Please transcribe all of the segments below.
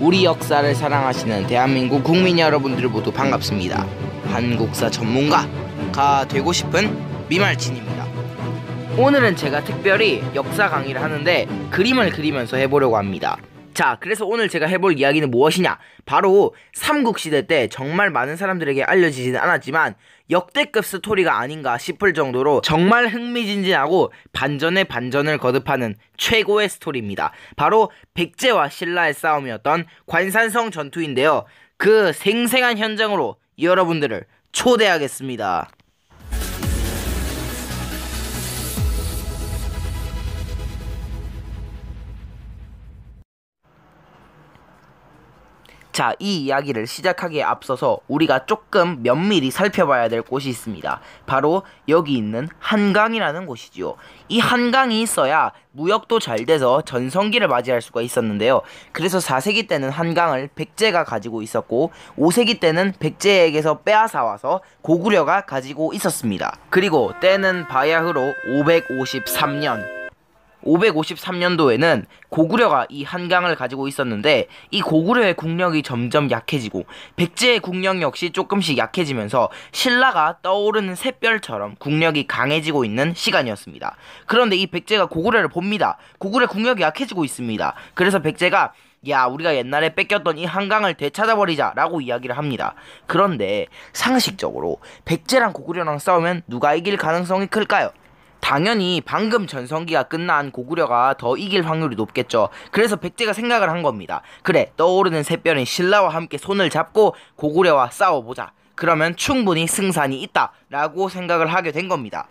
우리 역사를 사랑하시는 대한민국 국민 여러분들 모두 반갑습니다. 한국사 전문가가 되고 싶은 미말친입니다. 오늘은 제가 특별히 역사 강의를 하는데 그림을 그리면서 해보려고 합니다. 자, 그래서 오늘 제가 해볼 이야기는 무엇이냐? 바로 삼국시대 때 정말 많은 사람들에게 알려지지는 않았지만 역대급 스토리가 아닌가 싶을 정도로 정말 흥미진진하고 반전의 반전을 거듭하는 최고의 스토리입니다. 바로 백제와 신라의 싸움이었던 관산성 전투인데요. 그 생생한 현장으로 여러분들을 초대하겠습니다. 자, 이 이야기를 시작하기에 앞서서 우리가 조금 면밀히 살펴봐야 될 곳이 있습니다. 바로 여기 있는 한강이라는 곳이지요. 이 한강이 있어야 무역도 잘 돼서 전성기를 맞이할 수가 있었는데요. 그래서 4세기 때는 한강을 백제가 가지고 있었고 5세기 때는 백제에게서 빼앗아 와서 고구려가 가지고 있었습니다. 그리고 때는 바야흐로 553년 553년도에는 고구려가 이 한강을 가지고 있었는데 이 고구려의 국력이 점점 약해지고 백제의 국력 역시 조금씩 약해지면서 신라가 떠오르는 샛별처럼 국력이 강해지고 있는 시간이었습니다. 그런데 이 백제가 고구려를 봅니다. 고구려 국력이 약해지고 있습니다. 그래서 백제가 야 우리가 옛날에 뺏겼던 이 한강을 되찾아버리자 라고 이야기를 합니다 그런데 상식적으로 백제랑 고구려랑 싸우면 누가 이길 가능성이 클까요? 당연히 방금 전성기가 끝난 고구려가 더 이길 확률이 높겠죠. 그래서 백제가 생각을 한 겁니다. 그래, 떠오르는 새별인 신라와 함께 손을 잡고 고구려와 싸워보자. 그러면 충분히 승산이 있다. 라고 생각을 하게 된 겁니다.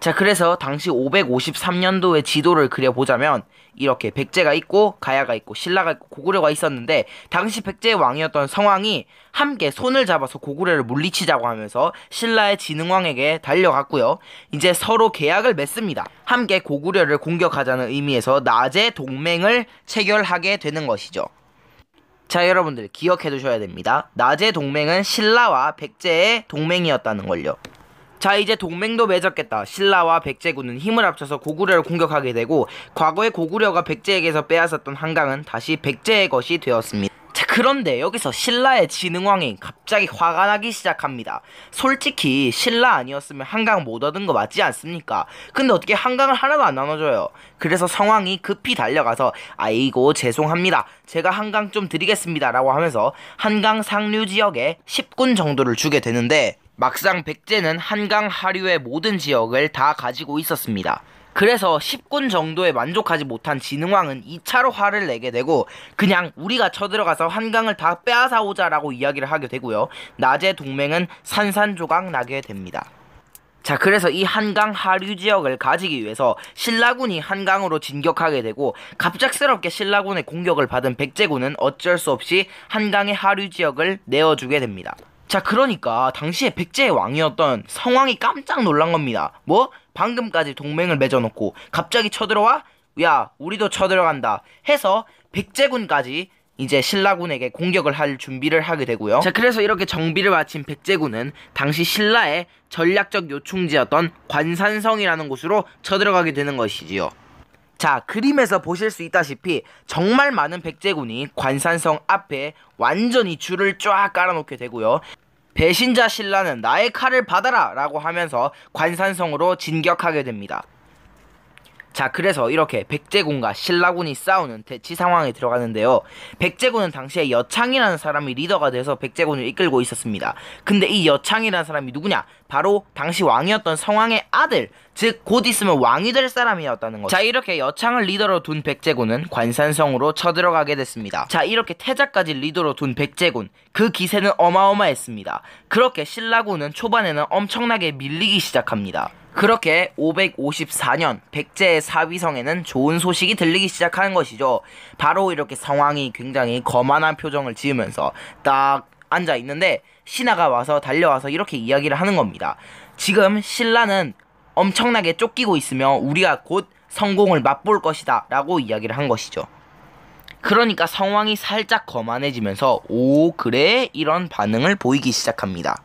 자, 그래서 당시 553년도의 지도를 그려보자면 이렇게 백제가 있고 가야가 있고 신라가 있고 고구려가 있었는데 당시 백제의 왕이었던 성왕이 함께 손을 잡아서 고구려를 물리치자고 하면서 신라의 진흥왕에게 달려갔고요. 이제 서로 계약을 맺습니다. 함께 고구려를 공격하자는 의미에서 낮에 동맹을 체결하게 되는 것이죠. 자 여러분들 기억해 두셔야 됩니다. 낮의 동맹은 신라와 백제의 동맹이었다는 걸요. 자 이제 동맹도 맺었겠다. 신라와 백제군은 힘을 합쳐서 고구려를 공격하게 되고 과거에 고구려가 백제에게서 빼앗았던 한강은 다시 백제의 것이 되었습니다. 자 그런데 여기서 신라의 지능왕이 갑자기 화가 나기 시작합니다. 솔직히 신라 아니었으면 한강 못 얻은 거 맞지 않습니까? 근데 어떻게 한강을 하나도 안 나눠줘요. 그래서 성왕이 급히 달려가서 아이고 죄송합니다. 제가 한강 좀 드리겠습니다. 라고 하면서 한강 상류 지역에 10군 정도를 주게 되는데 막상 백제는 한강 하류의 모든 지역을 다 가지고 있었습니다. 그래서 10군 정도에 만족하지 못한 진흥왕은 2차로 화를 내게 되고 그냥 우리가 쳐들어가서 한강을 다 빼앗아오자라고 이야기를 하게 되고요. 낮에 동맹은 산산조각 나게 됩니다. 자, 그래서 이 한강 하류 지역을 가지기 위해서 신라군이 한강으로 진격하게 되고 갑작스럽게 신라군의 공격을 받은 백제군은 어쩔 수 없이 한강의 하류 지역을 내어주게 됩니다. 자, 그러니까 당시에 백제의 왕이었던 성왕이 깜짝 놀란 겁니다. 뭐? 방금까지 동맹을 맺어놓고 갑자기 쳐들어와? 야, 우리도 쳐들어간다. 해서 백제군까지 이제 신라군에게 공격을 할 준비를 하게 되고요. 자, 그래서 이렇게 정비를 마친 백제군은 당시 신라의 전략적 요충지였던 관산성이라는 곳으로 쳐들어가게 되는 것이지요. 자, 그림에서 보실 수 있다시피 정말 많은 백제군이 관산성 앞에 완전히 줄을 쫙 깔아놓게 되고요. 배신자 신라는 나의 칼을 받아라 라고 하면서 관산성으로 진격하게 됩니다. 자, 그래서 이렇게 백제군과 신라군이 싸우는 대치 상황에 들어가는데요. 백제군은 당시에 여창이라는 사람이 리더가 돼서 백제군을 이끌고 있었습니다. 근데 이 여창이라는 사람이 누구냐? 바로 당시 왕이었던 성왕의 아들, 즉 곧 있으면 왕이 될 사람이었다는 거죠. 자, 이렇게 여창을 리더로 둔 백제군은 관산성으로 쳐들어가게 됐습니다. 자, 이렇게 태자까지 리더로 둔 백제군, 그 기세는 어마어마했습니다. 그렇게 신라군은 초반에는 엄청나게 밀리기 시작합니다. 그렇게 554년 백제의 사위성에는 좋은 소식이 들리기 시작하는 것이죠. 바로 이렇게 성황이 굉장히 거만한 표정을 지으면서 딱 앉아 있는데 신하가 와서 달려와서 이렇게 이야기를 하는 겁니다. 지금 신라는 엄청나게 쫓기고 있으며 우리가 곧 성공을 맛볼 것이다 라고 이야기를 한 것이죠. 그러니까 성황이 살짝 거만해지면서 오 그래 이런 반응을 보이기 시작합니다.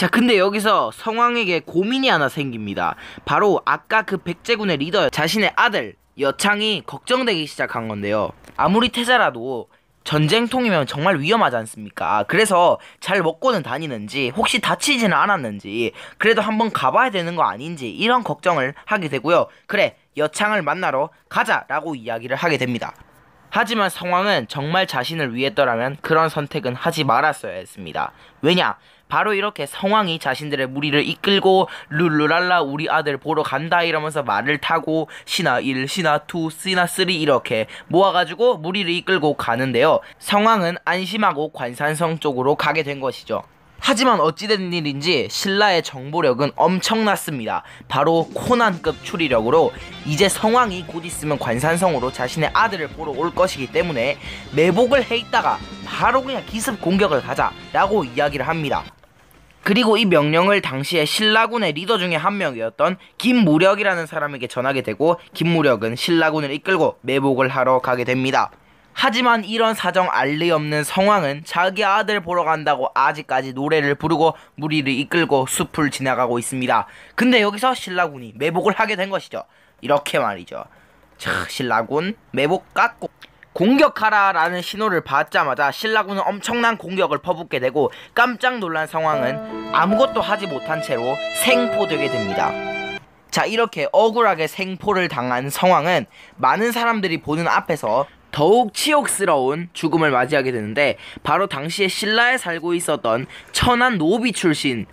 자 근데 여기서 성왕에게 고민이 하나 생깁니다 바로 아까 그 백제군의 리더 자신의 아들 여창이 걱정되기 시작한 건데요 아무리 태자라도 전쟁통이면 정말 위험하지 않습니까? 그래서 잘 먹고는 다니는지 혹시 다치지는 않았는지 그래도 한번 가봐야 되는 거 아닌지 이런 걱정을 하게 되고요. 그래 여창을 만나러 가자라고 이야기를 하게 됩니다. 하지만 성왕은 정말 자신을 위했더라면 그런 선택은 하지 말았어야 했습니다. 왜냐? 바로 이렇게 성왕이 자신들의 무리를 이끌고 룰루랄라 우리 아들 보러 간다 이러면서 말을 타고 신하 1, 신하 2, 신하 3 이렇게 모아가지고 무리를 이끌고 가는데요. 성왕은 안심하고 관산성 쪽으로 가게 된 것이죠. 하지만 어찌된 일인지 신라의 정보력은 엄청났습니다. 바로 코난급 추리력으로 이제 성왕이 곧 있으면 관산성으로 자신의 아들을 보러 올 것이기 때문에 매복을 해 있다가 바로 그냥 기습 공격을 가자라고 이야기를 합니다. 그리고 이 명령을 당시에 신라군의 리더 중에 한 명이었던 김무력이라는 사람에게 전하게 되고 김무력은 신라군을 이끌고 매복을 하러 가게 됩니다. 하지만 이런 사정 알리 없는 성왕은 자기 아들 보러 간다고 아직까지 노래를 부르고 무리를 이끌고 숲을 지나가고 있습니다. 근데 여기서 신라군이 매복을 하게 된 것이죠. 이렇게 말이죠. 자, 신라군 매복 깎고 공격하라라는 신호를 받자마자 신라군은 엄청난 공격을 퍼붓게 되고 깜짝 놀란 상황은 아무것도 하지 못한 채로 생포되게 됩니다. 자 이렇게 억울하게 생포를 당한 성황은 많은 사람들이 보는 앞에서 더욱 치욕스러운 죽음을 맞이하게 되는데 바로 당시에 신라에 살고 있었던 천안 노비 출신인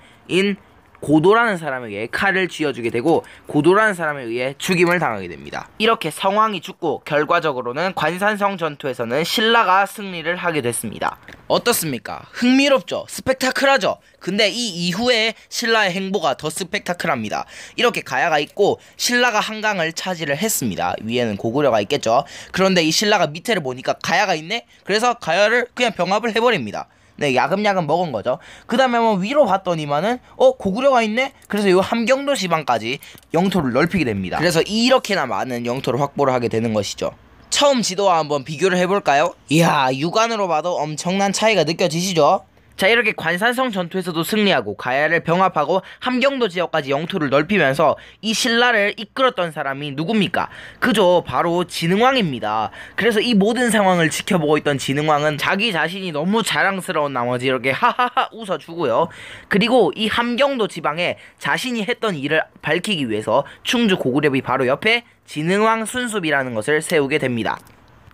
고도라는 사람에게 칼을 쥐어주게 되고 고도라는 사람에 의해 죽임을 당하게 됩니다. 이렇게 성황이 죽고 결과적으로는 관산성 전투에서는 신라가 승리를 하게 됐습니다. 어떻습니까? 흥미롭죠? 스펙타클하죠? 근데 이 이후에 신라의 행보가 더 스펙타클합니다. 이렇게 가야가 있고 신라가 한강을 차지를 했습니다. 위에는 고구려가 있겠죠? 그런데 이 신라가 밑에를 보니까 가야가 있네? 그래서 가야를 그냥 병합을 해버립니다. 네, 야금야금 먹은 거죠. 그 다음에 한번 위로 봤더니만은 어 고구려가 있네. 그래서 요 함경도 지방까지 영토를 넓히게 됩니다. 그래서 이렇게나 많은 영토를 확보를 하게 되는 것이죠. 처음 지도와 한번 비교를 해볼까요? 이야 육안으로 봐도 엄청난 차이가 느껴지시죠? 자 이렇게 관산성 전투에서도 승리하고 가야를 병합하고 함경도 지역까지 영토를 넓히면서 이 신라를 이끌었던 사람이 누굽니까? 그죠 바로 진흥왕입니다. 그래서 이 모든 상황을 지켜보고 있던 진흥왕은 자기 자신이 너무 자랑스러운 나머지 이렇게 하하하 웃어주고요. 그리고 이 함경도 지방에 자신이 했던 일을 밝히기 위해서 충주 고구려비 바로 옆에 진흥왕 순수비라는 것을 세우게 됩니다.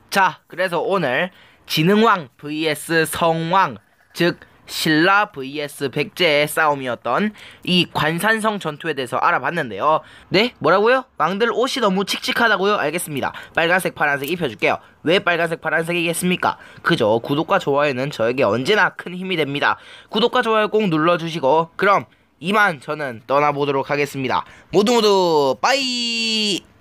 자 그래서 오늘 진흥왕 vs 성왕 즉 신라 vs 백제의 싸움이었던 이 관산성 전투에 대해서 알아봤는데요. 네? 뭐라고요? 왕들 옷이 너무 칙칙하다고요? 알겠습니다. 빨간색, 파란색 입혀줄게요. 왜 빨간색, 파란색이겠습니까? 그저 구독과 좋아요는 저에게 언제나 큰 힘이 됩니다. 구독과 좋아요 꼭 눌러주시고 그럼 이만 저는 떠나보도록 하겠습니다. 모두 모두 빠이!